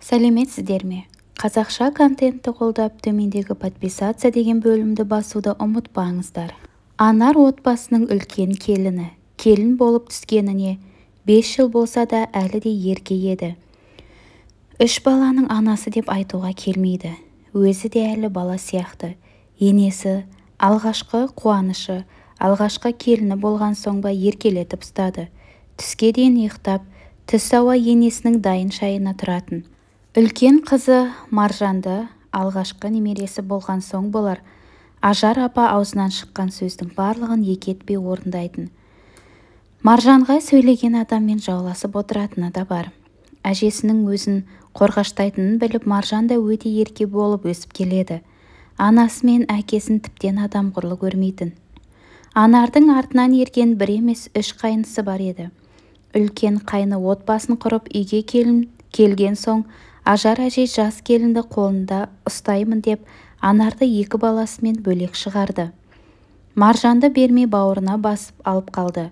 сәлеметсіздер ме қазақша контентті қолдап төмендегі подписация деген бөлімді басуды ұмытпаңыздар анар отбасының үлкен келіні келін болып түскеніне 5 жыл болса да әлі де ерке еді үш баланың анасы деп айтуға келмейді өзі де әлі бала сияқты енесі алғашқы қуанышы алғашқы келіні болған соң ба еркелетіп ұстады түске дейін ұйықтап түс ауа енесінің дайын шайына тұратын үлкен қызы маржанды алғашқы немересі болған соң болар ажар апа аузынан шыққан сөздің барлығын екі етпей орындайтын маржанға сөйлеген адаммен жауласып отыратыны да бар әжесінің өзін қорғаштайтынын біліп маржан да өте ерке болып өсіп келеді анасы мен әкесін тіптен адам құрлы көрмейтін анардың артынан ерген бір емес үш қайнысы бар еді үлкен қайны отбасын құрып үйге келін келген соң ажар әжей жас келінді қолында ұстаймын деп анарды екі баласымен бөлек шығарды маржанды бермей бауырына басып алып қалды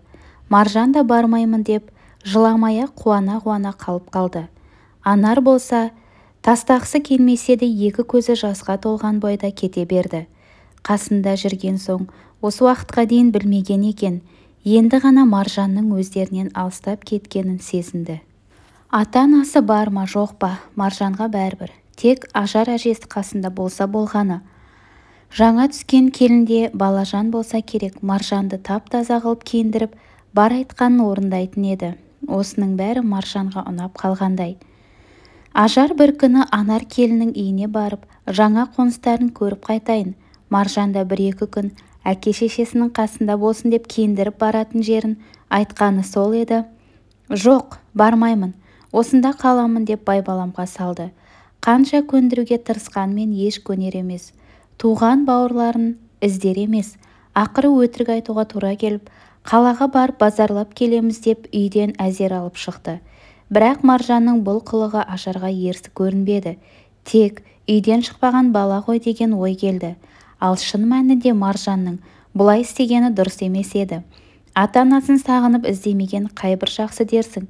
маржан да бармаймын деп жыламай қуана-қуана қалып қалды анар болса тастақсы келмесе де екі көзі жасқа толған бойда кете берді қасында жүрген соң осы уақытқа дейін білмеген екен енді ғана маржанның өздерінен алыстап кеткенін сезінді ата-анасы бар ма жоқ па маржанға бәрбір. тек ажар әжесі қасында болса болғаны жаңа түскен келінде балажан болса керек маржанды тап-таза қылып киіндіріп бар айтқанын орындайтын еді осының бәрі маржанға ұнап қалғандай ажар бір күні анар келінің үйіне барып жаңа қоныстарын көріп қайтайын маржан да бір-екі күн әке шешесінің қасында болсын деп киіндіріп баратын жерін айтқаны сол еді жоқ бармаймын осында қаламын деп байбаламға салды қанша көндіруге тырысқанмен еш көнер емес туған бауырларын іздер емес ақыры өтірік айтуға тура келіп қалаға барып базарлап келеміз деп үйден әзер алып шықты бірақ маржанның бұл қылығы ашарға ерсі көрінбеді тек үйден шықпаған бала ғой деген ой келді ал шын мәнінде маржанның бұлай істегені дұрыс емес еді ата-анасын сағынып іздемеген қайбір жақсы дерсің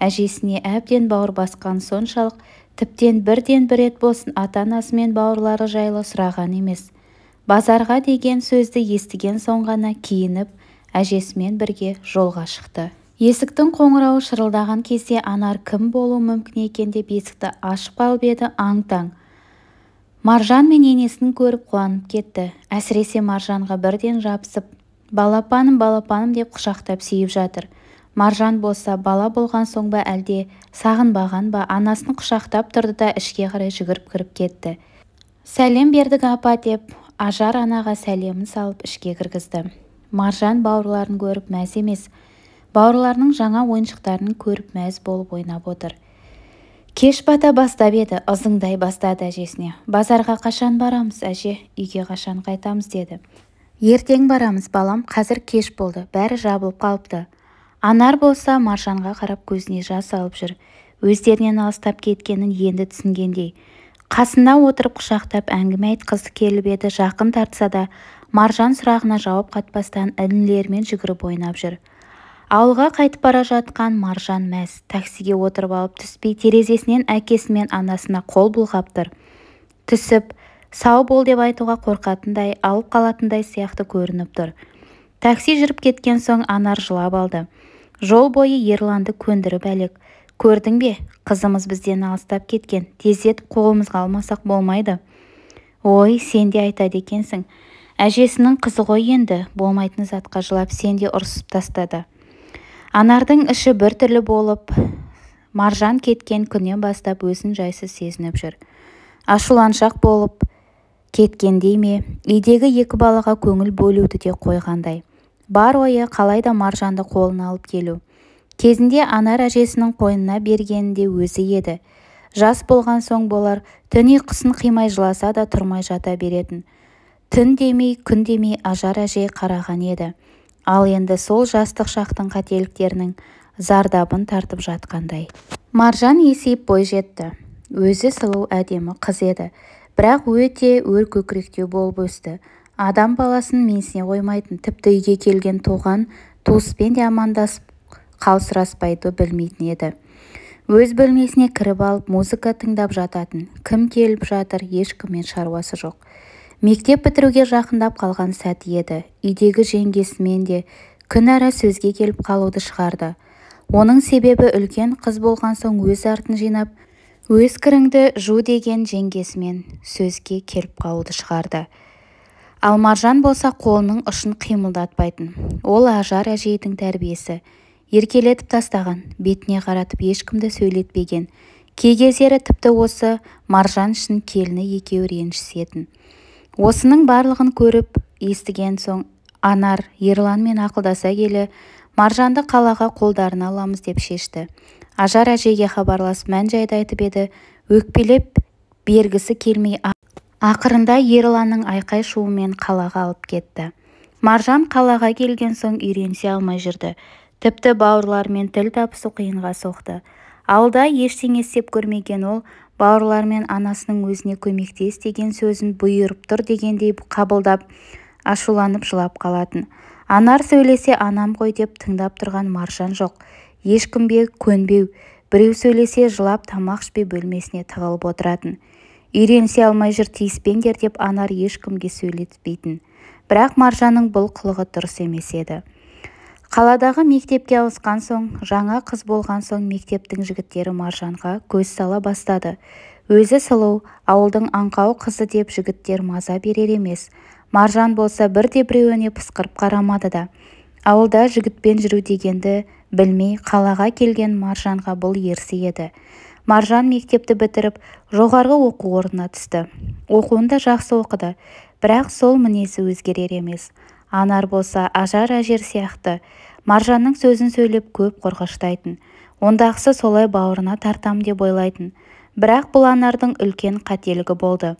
әжесіне әбден бауыр басқан соншалық тіптен бірден бір рет болсын ата-анасы мен бауырлары жайлы сұраған емес базарға деген сөзді естіген соң ғана киініп әжесімен бірге жолға шықты есіктің қоңырауы шырылдаған кезде анар кім болуы мүмкін екен деп есікті ашып қалып еді аң-таң маржан мен енесін көріп қуанып кетті әсіресе маржанға бірден жабысып балапаным балапаным деп құшақтап сүйіп жатыр маржан болса бала болған соң ба әлде сағынбаған ба анасын құшақтап тұрды да ішке қарай жүгіріп кіріп кетті сәлем бердік апа деп ажар анаға сәлемін салып ішке кіргізді маржан бауырларын көріп мәз емес бауырларының жаңа ойыншықтарын көріп мәз болып ойнап отыр кеш бата бастап еді ызыңдай бастады әжесіне базарға қашан барамыз әже үйге қашан қайтамыз деді ертең барамыз балам қазір кеш болды бәрі жабылып қалыпты анар болса маржанға қарап көзіне жас алып жүр өздерінен алыстап кеткенін енді түсінгендей Қасында отырып құшақтап әңгіме айтқысы келіп еді жақын тартса да маржан сұрағына жауап қатпастан інілерімен жүгіріп ойнап жүр ауылға қайтып бара жатқан маржан мәс. таксиге отырып алып түспей терезесінен әкесі мен анасына қол бұлғап тұр түсіп сау бол деп айтуға қорқатындай алып қалатындай сияқты көрініп тұр такси жүріп кеткен соң анар жылап алды жол бойы ерланды көндіріп әлек көрдің бе қызымыз бізден алыстап кеткен тездетіп қолымызға алмасақ болмайды ой сен де айтады екенсің әжесінің қызы ғой енді болмайтын затқа жылап сен де ұрсып тастады анардың іші бір болып маржан кеткен күннен бастап өзін жайсыз сезініп жүр ашуланшақ болып кеткендей ме үйдегі екі балаға көңіл бөлуді де қойғандай бар ойы қалай да маржанды қолына алып келу кезінде анар әжесінің қойнына бергенінде өзі еді жас болған соң болар түн ұйқысын қимай жыласа да тұрмай жата беретін түн демей күн демей ажар әже қараған еді ал енді сол жастық шақтың қателіктерінің зардабын тартып жатқандай маржан есейіп бой жетті өзі сұлу әдемі қыз еді бірақ өте өр көкіректеу болып өсті адам баласын менсіне қоймайтын тіпті үйге келген туған-туыспен де амандасып қал сұраспайды білмейтін еді өз бөлмесіне кіріп алып музыка тыңдап жататын кім келіп жатыр ешкіммен шаруасы жоқ мектеп бітіруге жақындап қалған сәті еді үйдегі жеңгесімен де күн ара сөзге келіп қалуды шығарды оның себебі үлкен қыз болған соң өз артын жинап өз кіріңді жу деген жеңгесімен сөзге келіп қалуды шығарды ал маржан болса қолының ұшын қимылдатпайтын ол ажар әжейдің тәрбиесі еркелетіп тастаған бетіне қаратып ешкімді сөйлетпеген Кегезері тіпті осы маржан үшін келіні екеуі ренжісетін осының барлығын көріп естіген соң анар ерланмен ақылдаса келе маржанды қалаға қолдарына аламыз деп шешті ажар әжейге хабарласып мән-жайды еді өкпелеп бергісі келмей ақырында ерланның айқай-шуымен қалаға алып кетті маржан қалаға келген соң үйренісе алмай жүрді тіпті бауырлармен тіл табысу қиынға соқты алда ештеңе істеп көрмеген ол бауырлармен анасының өзіне көмектес деген сөзін бұйырып тұр дегендей қабылдап ашуланып жылап қалатын анар сөйлесе анам ғой деп тыңдап тұрған маржан жоқ ешкімге көнбеу біреу сөйлесе жылап тамақ ішпей бөлмесіне тығылып отыратын үйренісе алмай жүр тиіспеңдер деп анар ешкімге сөйлетпейтін бірақ маржанның бұл қылығы дұрыс емес еді қаладағы мектепке ауысқан соң жаңа қыз болған соң мектептің жігіттері маржанға көз сала бастады өзі сұлу ауылдың аңқау қызы деп жігіттер маза берер емес маржан болса бірде-біреуіне пысқырып қарамады да ауылда жігітпен жүру дегенді білмей қалаға келген маржанға бұл ерсі еді маржан мектепті бітіріп жоғарғы оқу орнына түсті Оқуында жақсы оқыды бірақ сол мінезі өзгерер емес анар болса ажар әжер сияқты маржанның сөзін сөйлеп көп қорғаштайтын ондағысы солай бауырына тартам деп ойлайтын бірақ бұл анардың үлкен қателігі болды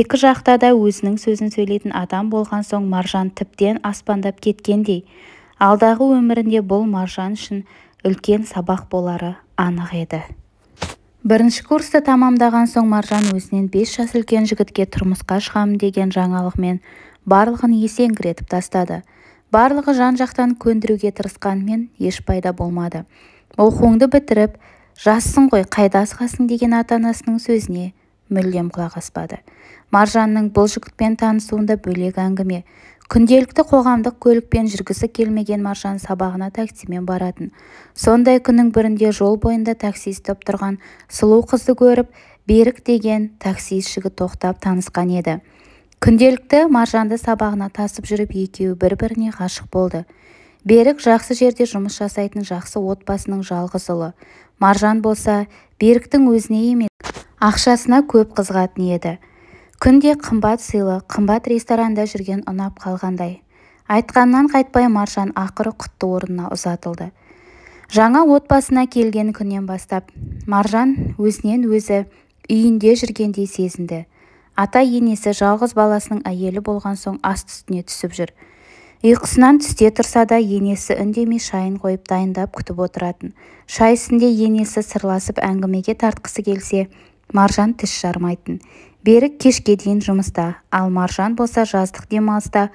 екі жақта да өзінің сөзін сөйлейтін адам болған соң маржан тіптен аспандап кеткендей алдағы өмірінде бұл маржан үшін үлкен сабақ болары анық еді бірінші курсты тамамдаған соң маржан өзінен бес жас үлкен жігітке тұрмысқа шығамын деген жаңалығымен барлығын есеңгіретіп тастады барлығы жан-жақтан көндіруге мен еш пайда болмады оқуыңды бітіріп жассың ғой қайда асығасың деген ата-анасының сөзіне мүлдем құлақ аспады маржанның бұл жігітпен танысуында бөлек әңгіме күнделікті қоғамдық көлікпен жүргісі келмеген маржан сабағына таксимен баратын сондай күннің бірінде жол бойында такси істеп тұрған сұлу қызды көріп берік деген таксист жігіт тоқтап танысқан еді күнделікті маржанды сабағына тасып жүріп екеуі бір-біріне ғашық болды берік жақсы жерде жұмыс жасайтын жақсы отбасының жалғыз ұлы маржан болса беріктің өзіне емес ақшасына көп қызығатын еді күнде қымбат сыйлы қымбат ресторанда жүрген ұнап қалғандай Айтқаннан қайтпай маржан ақыры құтты орнына ұзатылды жаңа отбасына келген күннен бастап маржан өзінен-өзі үйінде жүргендей сезінді ата-енесі жалғыз баласының әйелі болған соң ас үстіне түсіп жүр ұйқысынан түсте тұрса да енесі үндемей шайын қойып дайындап күтіп отыратын шай үстінде енесі сырласып әңгімеге тартқысы келсе маржан тіс жармайтын берік кешке дейін жұмыста ал маржан болса жаздық демалыста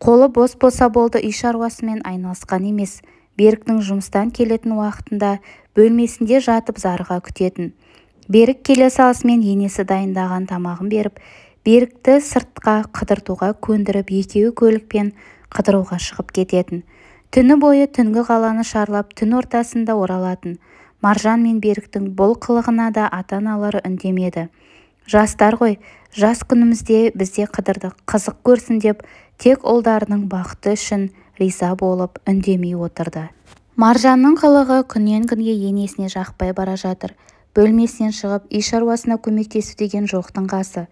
қолы бос болса болды үй шаруасымен айналысқан емес беріктің жұмыстан келетін уақытында бөлмесінде жатып зарыға күтетін берік келе салысымен енесі дайындаған тамағын беріп берікті сыртқа қыдыртуға көндіріп екеуі көлікпен қыдыруға шығып кететін түні бойы түнгі қаланы шарлап түн ортасында оралатын маржан мен беріктің бұл қылығына да ата-аналары үндемеді жастар ғой жас күнімізде бізде де қыдырдық қызық көрсін деп тек ұлдарының бақыты үшін риза болып үндемей отырды маржанның қылығы күннен-күнге енесіне жақпай бара жатыр бөлмесінен шығып үй шаруасына көмектесу деген жоқтың қасы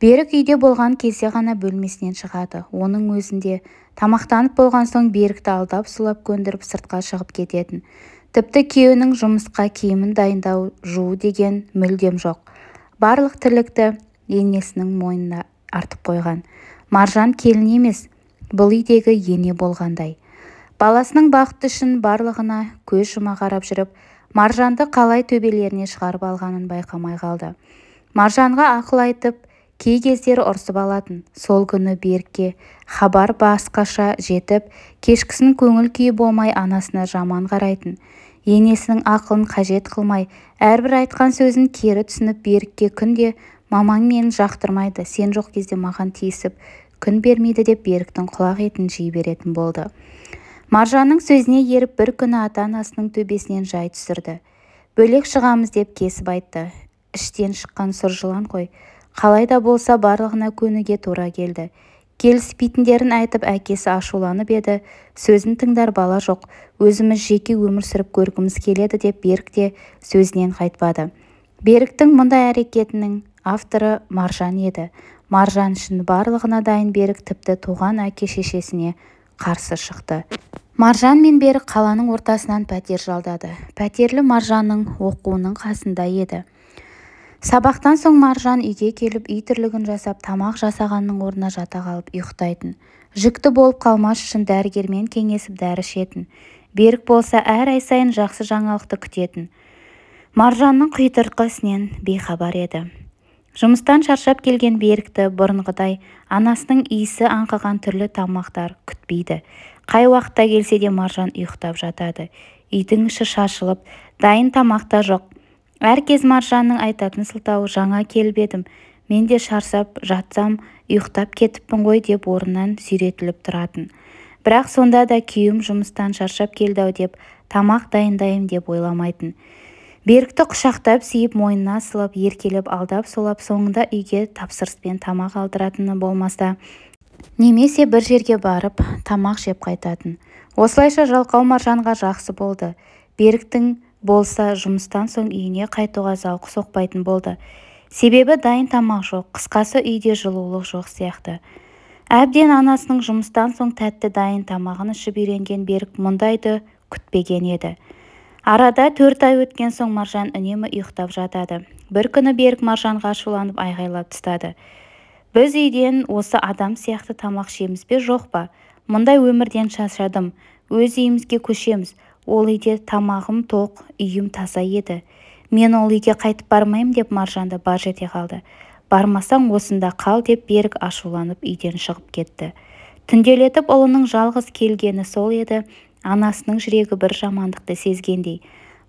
берік үйде болған кезде ғана бөлмесінен шығады оның өзінде тамақтанып болған соң берікті алдап сулап көндіріп сыртқа шығып кететін тіпті күйеуінің жұмысқа киімін дайындау жуу деген мүлдем жоқ барлық тірлікті енесінің мойнына артып қойған маржан келін емес бұл үйдегі ене болғандай баласының бақыты үшін барлығына көз жұма қарап жүріп маржанды қалай төбелеріне шығарып алғанын байқамай қалды маржанға ақыл айтып кей кездері ұрсып алатын сол күні берікке хабар басқаша жетіп кешкісін көңіл күйі болмай анасына жаман қарайтын енесінің ақылын қажет қылмай әрбір айтқан сөзін кері түсініп берікке күнде мамаң мені жақтырмайды сен жоқ кезде маған тиісіп күн бермейді деп беріктің құлақ етін жей беретін болды маржанның сөзіне еріп бір күні ата-анасының төбесінен жай түсірді бөлек шығамыз деп кесіп айтты іштен шыққан сұр жылан қой. қалай да болса барлығына көнуге тура келді келіспейтіндерін айтып әкесі ашуланып еді сөзін тыңдар бала жоқ өзіміз жеке өмір сүріп көргіміз келеді деп берік те сөзінен қайтпады беріктің мұндай әрекетінің авторы маржан еді маржан үшін барлығына дайын берік тіпті туған әке-шешесіне қарсы шықты маржан мен берік қаланың ортасынан пәтер жалдады пәтерлі маржанның оқуының қасында еді сабақтан соң маржан үйге келіп үй тірлігін жасап тамақ жасағанның орнына жата қалып ұйықтайтын жүкті болып қалмас үшін дәрігермен кеңесіп дәрі ішетін берік болса әр ай сайын жақсы жаңалықты күтетін маржанның құйтырқы ісінен бейхабар еді жұмыстан шаршап келген берікті бұрынғыдай анасының иісі аңқыған түрлі тамақтар күтпейді қай уақытта келсе де маржан ұйықтап жатады үйдің іші шашылып дайын тамақ та жоқ әр кез маржанның айтатын сылтауы жаңа келіп едім мен де шаршап жатсам ұйықтап кетіппін ғой деп орнынан сүйретіліп тұратын бірақ сонда да күйім жұмыстан шаршап келді-ау деп тамақ дайындайым деп ойламайтын берікті құшақтап сүйіп мойнына сылып, еркелеп алдап солап соңында үйге тапсырыспен тамақ алдыратыны болмаса немесе бір жерге барып тамақ жеп қайтатын осылайша жалқау маржанға жақсы болды беріктің болса жұмыстан соң үйіне қайтуға зауқы соқпайтын болды себебі дайын тамақ жоқ қысқасы үйде жылулық жоқ сияқты әбден анасының жұмыстан соң тәтті дайын тамағын ішіп үйренген берік мұндайды күтпеген еді арада төрт ай өткен соң маржан үнемі ұйықтап жатады бір күні берік маржанға ашуланып айғайлап тастады біз үйден осы адам сияқты тамақ ішеміз бе жоқ па мұндай өмірден шаршадым өз үйімізге көшеміз ол үйде тамағым тоқ үйім таза еді мен ол үйге қайтып бармаймын деп маржанды бар жерде қалды бармасаң осында қал деп берік ашуланып үйден шығып кетті түнделетіп ұлының жалғыз келгені сол еді анасының жүрегі бір жамандықты сезгендей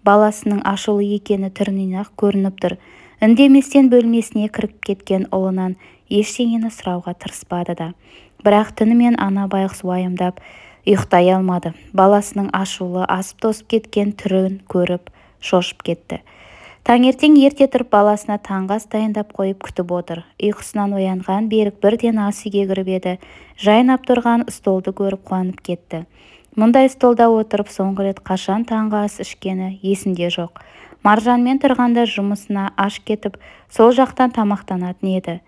баласының ашулы екені түрінен-ақ көрініп тұр үндеместен бөлмесіне кіріп кеткен ұлынан ештеңені сұрауға тырыспады да бірақ түнімен ана байғұс уайымдап ұйықтай алмады баласының ашулы асып-тосып кеткен түрін көріп шошып кетті таңертең ерте тұрып баласына таңғы ас дайындап қойып күтіп отыр ұйқысынан оянған берік бірден ас үйге кіріп еді жайнап тұрған столды көріп қуанып кетті мұндай столда отырып соңғы рет қашан таңғы ас ішкені есінде жоқ маржанмен тұрғанда жұмысына аш кетіп сол жақтан тамақтанатын еді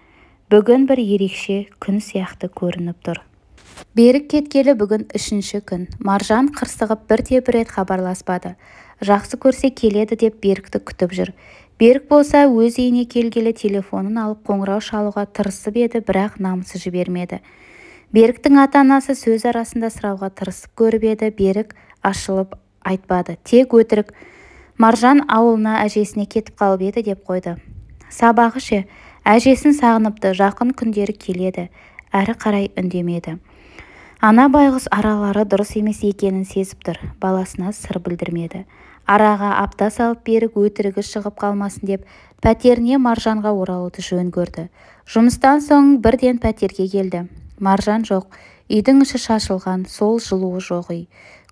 бүгін бір ерекше күн сияқты көрініп тұр берік кеткелі бүгін үшінші күн маржан қырсығып бірде-бір рет хабарласпады жақсы көрсе келеді деп берікті күтіп жүр берік болса өз үйіне келгелі телефонын алып қоңырау шалуға тырысып еді бірақ намысы жібермеді беріктің ата-анасы сөз арасында сұрауға тырысып көріп еді берік ашылып айтпады тек өтірік маржан ауылына әжесіне кетіп қалып еді деп қойды сабағы ше әжесін сағыныпты жақын күндері келеді әрі қарай үндемеді ана байғұс аралары дұрыс емес екенін сезіп тұр баласына сыр білдірмеді араға апта салып берік өтірігі шығып қалмасын деп пәтеріне маржанға оралуды жөн көрді жұмыстан соң бірден пәтерге келді маржан жоқ үйдің іші шашылған сол жылуы жоқ үй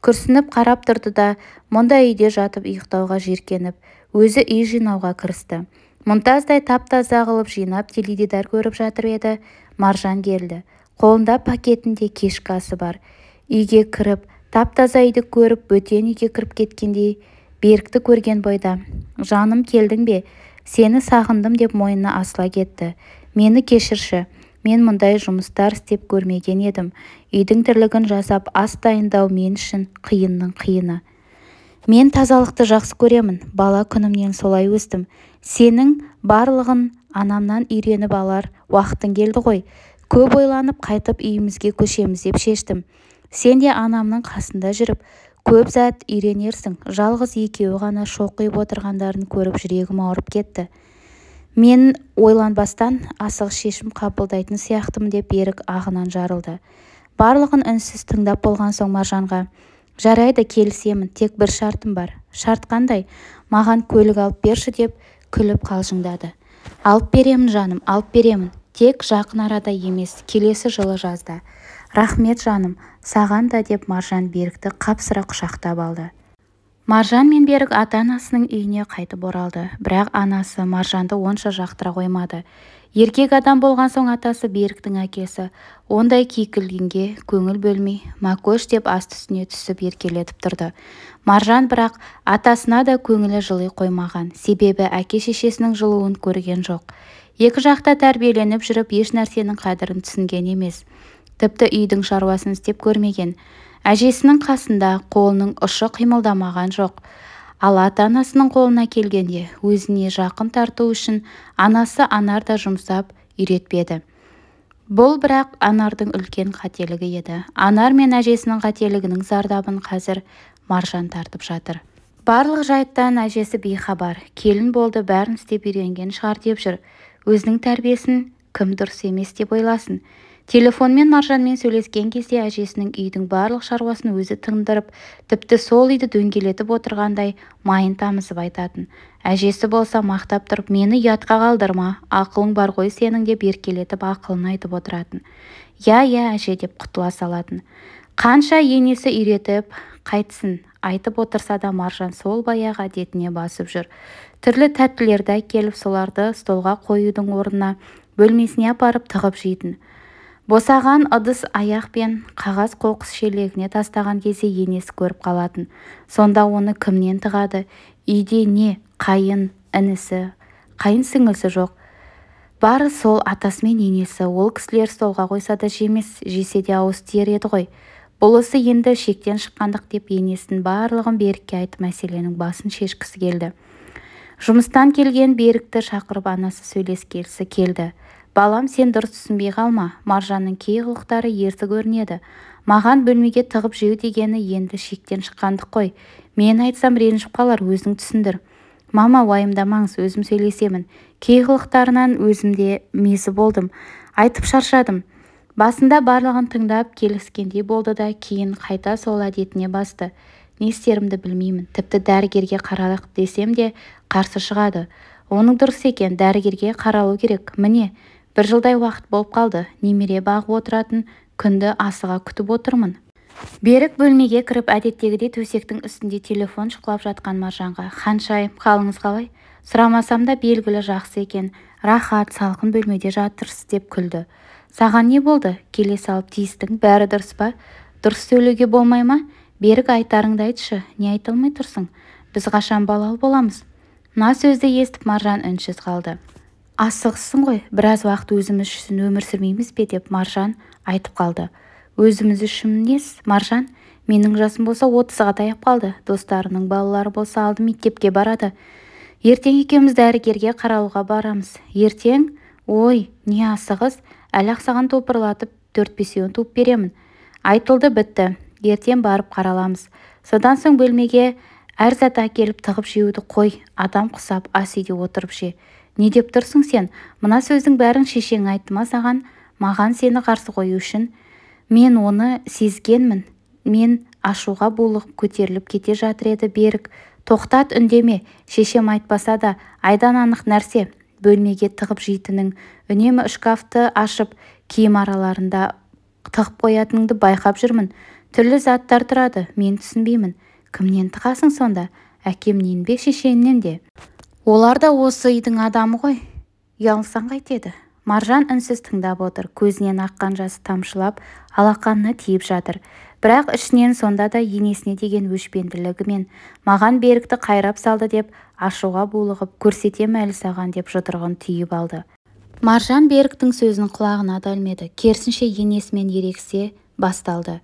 күрсініп қарап тұрды да мұндай үйде жатып ұйықтауға жиіркеніп өзі үй жинауға кірісті мұнтаздай тап-таза қылып жинап теледидар көріп жатыр еді маржан келді қолында пакетінде кешкі бар үйге кіріп тап-таза үйді көріп бөтен үйге кіріп кеткендей берікті көрген бойда жаным келдің бе сені сағындым деп мойнына асыла кетті мені кешірші мен мұндай жұмыстар істеп көрмеген едім үйдің тірлігін жасап ас дайындау мен үшін қиынның қиыны мен тазалықты жақсы көремін бала күнімнен солай өстім сенің барлығын анамнан үйреніп алар уақытың келді ғой көп ойланып қайтып үйімізге көшеміз деп шештім сен де анамның қасында жүріп көп зат үйренерсің жалғыз екеуі ғана шоқиып отырғандарын көріп жүрегім ауырып кетті мен ойланбастан асығыс шешім қабылдайтын сияқтымын деп берік ағынан жарылды барлығын үнсіз тыңдап болған соң маржанға жарайды келісемін тек бір шартым бар шарт қандай маған көлік алып берші деп күліп қалжыңдады алып беремін жаным алып беремін тек жақын арада емес келесі жылы жазда рахмет жаным саған да деп маржан берікті қапсыра құшақтап алды маржан мен берік ата-анасының үйіне қайтып оралды бірақ анасы маржанды онша жақтыра қоймады еркек адам болған соң атасы беріктің әкесі ондай кикілжіңге көңіл бөлмей макош деп ас үстіне түсіп еркелетіп тұрды маржан бірақ атасына да көңілі жылы қоймаған себебі әке-шешесінің жылуын көрген жоқ екі жақта тәрбиеленіп жүріп еш нәрсенің қадірін түсінген емес тіпті үйдің шаруасын істеп көрмеген әжесінің қасында қолының ұшы қимылдамаған жоқ ал ата-анасының қолына келгенде өзіне жақын тарту үшін анасы анар да жұмсап үйретпеді бұл бірақ анардың үлкен қателігі еді анар мен әжесінің қателігінің зардабын қазір маржан тартып жатыр барлық жайттан әжесі бейхабар келін болды бәрін істеп үйренген шығар деп жүр өзінің тәрбиесін кім дұрыс емес деп ойласын телефонмен маржанмен сөйлескен кезде әжесінің үйдің барлық шаруасын өзі тындырып тіпті сол үйді дөңгелетіп отырғандай майын тамызып айтатын әжесі болса мақтап тұрып мені ұятқа қалдырма ақылың бар ғой сенің деп еркелетіп ақылын айтып отыратын иә иә әже деп құтыла салатын қанша енесі үйретіп қайтсын айтып отырса да маржан сол баяғы әдетіне басып жүр түрлі тәттілерді әкеліп соларды столға қоюдың орнына бөлмесіне апарып тығып жейтін босаған ыдыс-аяқ пен қағаз қоқыс шелегіне тастаған кезде енесі көріп қалатын сонда оны кімнен тығады үйде не қайын інісі қайын сіңлісі жоқ бары сол атасы мен енесі ол кісілер столға қойса да жемес жесе де ауыз тиер еді ғой ұлысы енді шектен шыққандық деп енесін барлығын берікке айтып мәселенің басын шешкісі келді жұмыстан келген берікті шақырып анасы келсі келді балам сен дұрыс түсінбей қалма маржанның кей қылықтары ерсі көрінеді маған бөлмеге тығып жеу дегені енді шектен шыққандық қой мен айтсам ренжіп қалар өзің түсіндір мама уайымдамаңыз өзім сөйлесемін кей қылықтарынан өзімде мезі болдым айтып шаршадым басында барлығын тыңдап келіскендей болды да кейін қайта сол әдетіне басты не істерімді білмеймін тіпті дәрігерге қаралық десем де қарсы шығады оның дұрыс екен дәрігерге қаралу керек міне бір жылдай уақыт болып қалды немере бағып отыратын күнді асыға күтіп отырмын берік бөлмеге кіріп әдеттегідей төсектің үстінде телефон шұқылап жатқан маржанға ханшайым қалыңыз қалай сұрамасам да белгілі жақсы екен рахат салқын бөлмеде жатырсыз деп күлді саған не болды келе салып тиістің бәрі дұрыс па дұрыс сөйлеуге болмай ма берік айтарыңды айтшы не айта алмай тұрсың біз қашан балалы боламыз мына сөзді естіп маржан үнсіз қалды асығыссың ғой біраз уақыт өзіміз үшін өмір сүрмейміз бе деп маржан айтып қалды өзіміз үшін нес маржан менің жасым болса отызға таяп қалды достарының балалары болса алды мектепке барады ертең екеуміз дәрігерге қаралуға барамыз ертең ой не асығыс әлі-ақ саған топырлатып төрт-бесеуін туып беремін айтылды бітті ертең барып қараламыз содан соң бөлмеге әр зат әкеліп тығып жеуді қой адам құсап ас үйде отырып же не деп тұрсың сен мына сөздің бәрін шешең айтты ма саған маған сені қарсы қою үшін мен оны сезгенмін мен ашуға булығып көтеріліп кете жатыр еді берік тоқтат үндеме шешем айтпаса да айдан анық нәрсе бөлмеге тығып жейтінің үнемі шкафты ашып киім араларында тығып қоятыныңды байқап жүрмін түрлі заттар тұрады мен түсінбеймін кімнен тығасың сонда әкемнен бе шешеңнен де олар да осы үйдің адамы ғой ұялсаң қайтеді маржан үнсіз тыңдап отыр көзінен аққан жасы тамшылап алақанына тиіп жатыр бірақ ішінен сонда да енесіне деген өшпенділігімен маған берікті қайрап салды деп ашуға булығып көрсетем әлі саған деп жұдырығын түйіп алды маржан беріктің сөзін құлағына да ілмеді керісінше енесімен ерексе басталды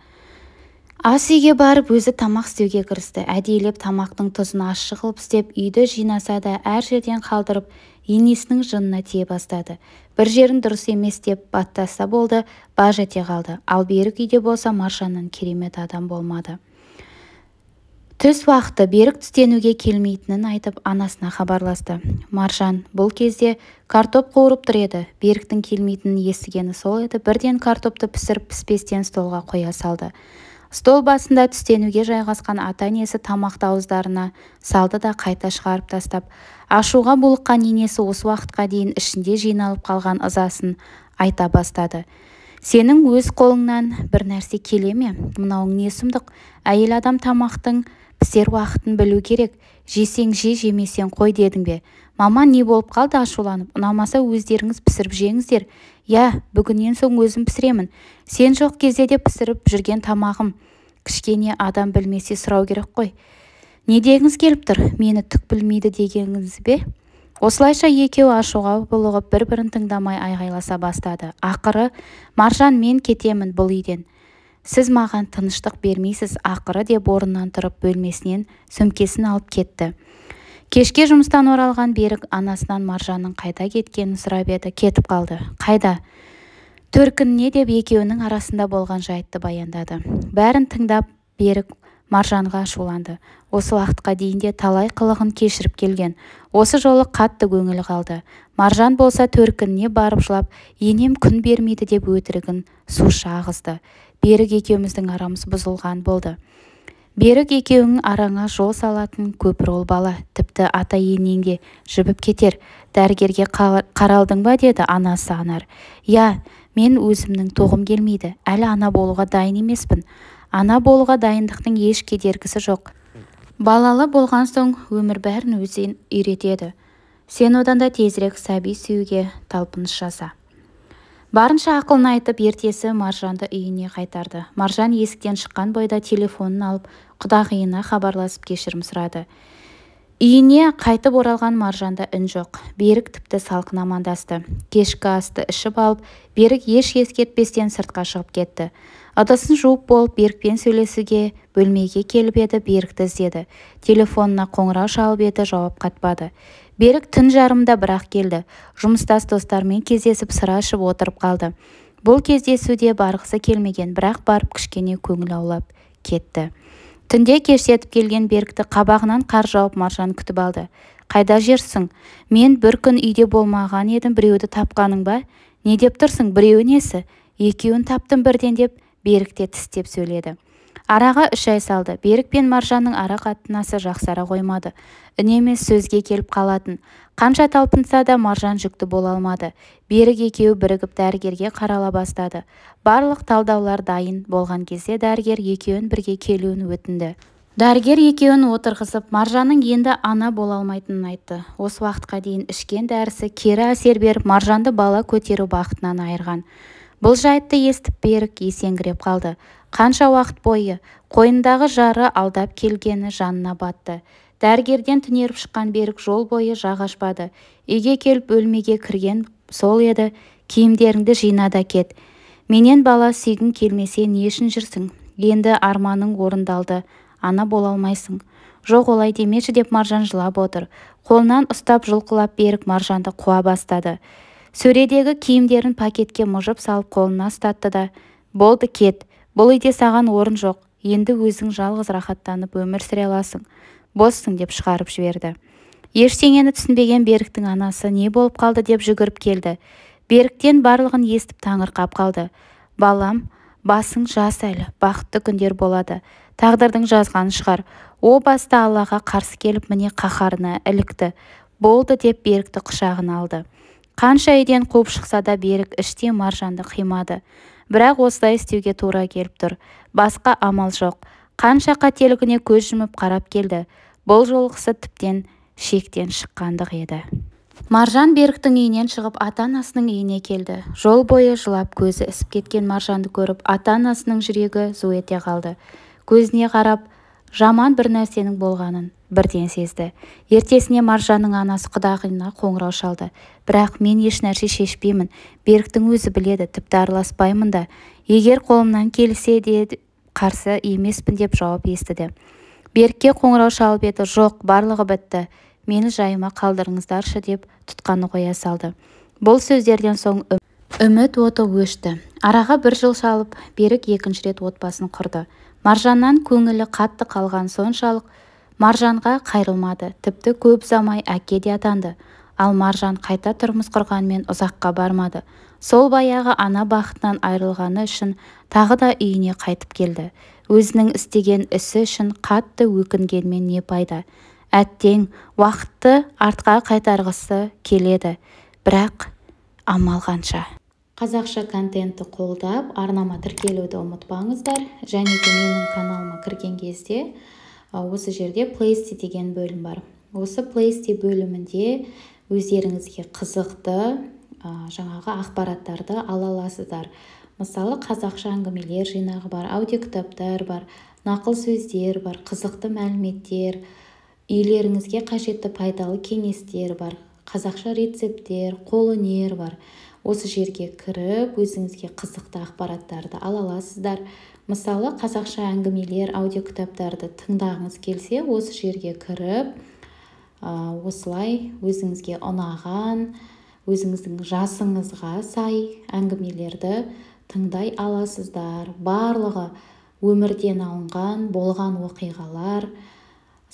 ас үйге барып өзі тамақ істеуге кірісті әдейілеп тамақтың тұзын ащы қылып істеп үйді жинаса да әр жерден қалдырып енесінің жынына тие бастады бір жерін дұрыс емес деп баттаса болды баж ете қалды ал берік үйде болса маржаннан керемет адам болмады түс уақыты берік түстенуге келмейтінін айтып анасына хабарласты маржан бұл кезде картоп қуырып тұр еді беріктің келмейтінін естігені сол еді бірден картопты пісіріп піспестен столға қоя салды стол басында түстенуге жайғасқан ата-енесі тамақты ауыздарына салды да қайта шығарып тастап ашуға булыққан енесі осы уақытқа дейін ішінде жиналып қалған ызасын айта бастады сенің өз қолыңнан бір нәрсе келе ме мынауың не сұмдық әйел адам тамақтың пісер уақытын білу керек жесең же жемесең қой дедің бе Мама, не болып қалды ашуланып ұнамаса өздеріңіз пісіріп жеңіздер иә бүгіннен соң өзім пісіремін сен жоқ кезде де пісіріп жүрген тамағым кішкене адам білмесе сұрау керек қой не дегіңіз келіп тұр мені түк білмейді дегеніңіз бе осылайша екеуі ашуға бұлығып бір-бірін тыңдамай айғайласа бастады ақыры маржан мен кетемін бұл үйден сіз маған тыныштық бермейсіз ақыры деп орнынан тұрып бөлмесінен сөмкесін алып кетті кешке жұмыстан оралған берік анасынан маржанның қайда кеткенін сұрап еді кетіп қалды қайда төркініне деп екеуінің арасында болған жайтты баяндады бәрін тыңдап берік маржанға ашуланды осы уақытқа дейін де талай қылығын кешіріп келген осы жолы қатты көңілі қалды маржан болса төркініне барып жылап енем күн бермейді деп өтірігін суша ағызды берік екеуміздің арамыз бұзылған болды берік екеуің араңа жол салатын көпір ол бала тіпті ата-енең де жібіп кетер дәрігерге қаралдың ба деді анасы анар иә мен өзімнің тоғым келмейді әлі ана болуға дайын емеспін ана болуға дайындықтың еш кедергісі жоқ балалы болған соң өмір бәрін өзі үйретеді сен одан да тезірек сәби сүюге талпыныс жаса барынша ақылын айтып ертесі маржанды үйіне қайтарды маржан есіктен шыққан бойда телефонын алып құдағиына хабарласып кешірім сұрады үйіне қайтып оралған маржанда үн жоқ берік тіпті салқын амандасты кешкі асты ішіп алып берік еш ескертпестен сыртқа шығып кетті ыдысын жуып болып берікпен сөйлесуге бөлмеге келіп еді берікті іздеді телефонына қоңырау шалып еді жауап қатпады берік түн жарымда бірақ келді жұмыстас достармен кездесіп сыра ішіп отырып қалды бұл кездесуде барғысы келмеген бірақ барып кішкене көңіл аулап кетті түнде кештетіп келген берікті қабағынан қар жауып маржан күтіп алды қайда жерсің, мен бір күн үйде болмаған едім біреуді тапқаның ба не деп тұрсың біреуі несі екеуін таптым бірден деп берік те тістеп сөйледі араға үш ай салды берік пен маржанның ара қатынасы жақсара қоймады үнемі сөзге келіп қалатын қанша талпынса да маржан жүкті бола алмады берік екеуі бірігіп дәрігерге қарала бастады барлық талдаулар дайын болған кезде дәрігер екеуін бірге келуін өтінді дәрігер екеуін отырғызып маржанның енді ана бола алмайтынын айтты осы уақытқа дейін ішкен дәрісі кері әсер беріп маржанды бала көтеру бақытынан айырған бұл жайтты естіп берік есеңгіреп қалды қанша уақыт бойы қойындағы жары алдап келгені жанына батты Дәргерден түнеріп шыққан берік жол бойы жағашпады. үйге келіп өлмеге кірген сол еді киімдеріңді жинада кет менен бала сүйгің келмесе не үшін жүрсің енді арманың орындалды ана бола алмайсың жоқ олай демеші деп маржан жылап отыр қолынан ұстап жұлқылап берік маржанды қуа бастады сөредегі киімдерін пакетке мұжып салып қолына ұстатты да болды кет бұл үйде саған орын жоқ енді өзің жалғыз рахаттанып өмір сүре аласың боссың деп шығарып жіберді ештеңені түсінбеген беріктің анасы не болып қалды деп жүгіріп келді беріктен барлығын естіп таңырқап қалды балам басың жас әлі бақытты күндер болады тағдырдың жазғаны шығар о баста аллаға қарсы келіп міне қаһарына ілікті болды деп берікті құшағына алды қанша үйден қуып шықса да берік іште маржанды қимады бірақ осылай істеуге тура келіп тұр басқа амал жоқ қанша қателігіне көз жұмып қарап келді бұл жолғысы тіптен шектен шыққандық еді маржан беріктің үйінен шығып ата-анасының үйіне келді жол бойы жылап көзі ісіп кеткен маржанды көріп ата-анасының жүрегі зу ете қалды көзіне қарап жаман бір нәрсенің болғанын бірден сезді ертесіне маржанның анасы құдағиына қоңырау шалды бірақ мен нәрсе шешпеймін беріктің өзі біледі тіпті араласпаймын да егер қолымнан келсе де қарсы емеспін деп жауап естіді берікке қоңырау шалып еді жоқ барлығы бітті мені жайыма қалдырыңыздаршы деп тұтқаны қоя салды бұл сөздерден соң үміт оты өшті араға бір жыл шалып берік екінші рет отбасын құрды маржаннан көңілі қатты қалған соншалық маржанға қайрылмады, тіпті көп ұзамай әке де атанды ал маржан қайта тұрмыс құрғанмен ұзаққа бармады сол баяғы ана бақытынан айрылғаны үшін тағы да үйіне қайтып келді өзінің істеген ісі үшін қатты өкінгенмен не пайда әттең уақытты артқа қайтарғысы келеді бірақ амал қанша қазақша контентті қолдап арнама тіркелуді ұмытпаңыздар және де менің каналыма кірген кезде осы жерде плейсти деген бөлім бар осы плейсти бөлімінде өздеріңізге қызықты жаңағы ақпараттарды ала аласыздар мысалы қазақша әңгімелер жинағы бар аудиокітаптар бар нақыл сөздер бар қызықты мәліметтер үйлеріңізге қажетті пайдалы кеңестер бар қазақша рецепттер қолөнер бар осы жерге кіріп өзіңізге қызықты ақпараттарды ала аласыздар мысалы қазақша әңгімелер аудиокітаптарды тыңдағыңыз келсе осы жерге кіріп осылай өзіңізге ұнаған өзіңіздің жасыңызға сай әңгімелерді тыңдай аласыздар барлығы өмірден алынған болған оқиғалар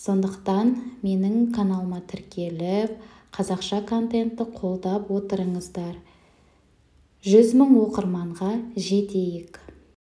сондықтан менің каналыма тіркеліп қазақша контентті қолдап отырыңыздар жүз мың оқырманға жетейік